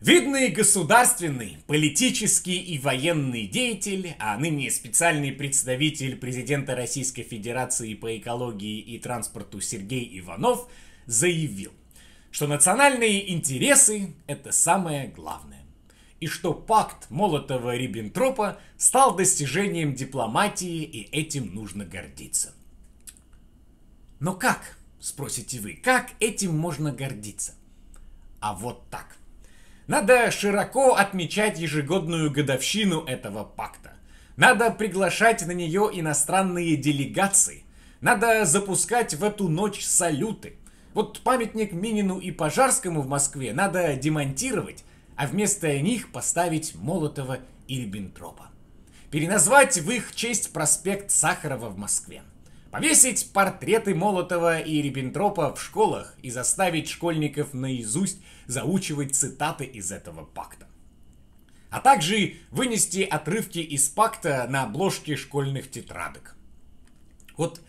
Видный государственный, политический и военный деятель, а ныне специальный представитель президента Российской Федерации по экологии и транспорту Сергей Иванов заявил, что национальные интересы – это самое главное и что пакт Молотова-Риббентропа стал достижением дипломатии, и этим нужно гордиться. Но как, спросите вы, как этим можно гордиться? А вот так. Надо широко отмечать ежегодную годовщину этого пакта. Надо приглашать на нее иностранные делегации. Надо запускать в эту ночь салюты. Вот памятник Минину и Пожарскому в Москве надо демонтировать, а вместо них поставить Молотова и Риббентропа. Переназвать в их честь проспект Сахарова в Москве. Повесить портреты Молотова и Риббентропа в школах и заставить школьников наизусть заучивать цитаты из этого пакта. А также вынести отрывки из пакта на обложки школьных тетрадок. Вот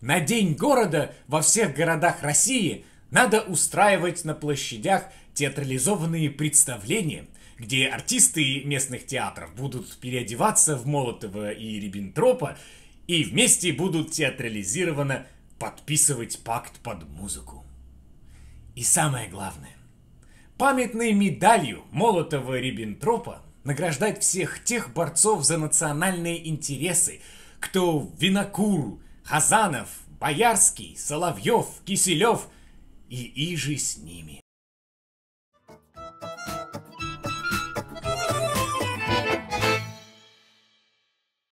на День города во всех городах России – надо устраивать на площадях театрализованные представления, где артисты местных театров будут переодеваться в Молотова и Риббентропа и вместе будут театрализированно подписывать пакт под музыку. И самое главное, памятной медалью Молотова-Риббентропа награждать всех тех борцов за национальные интересы, кто Винокур, Хазанов, Боярский, Соловьев, Киселев – и иже с ними.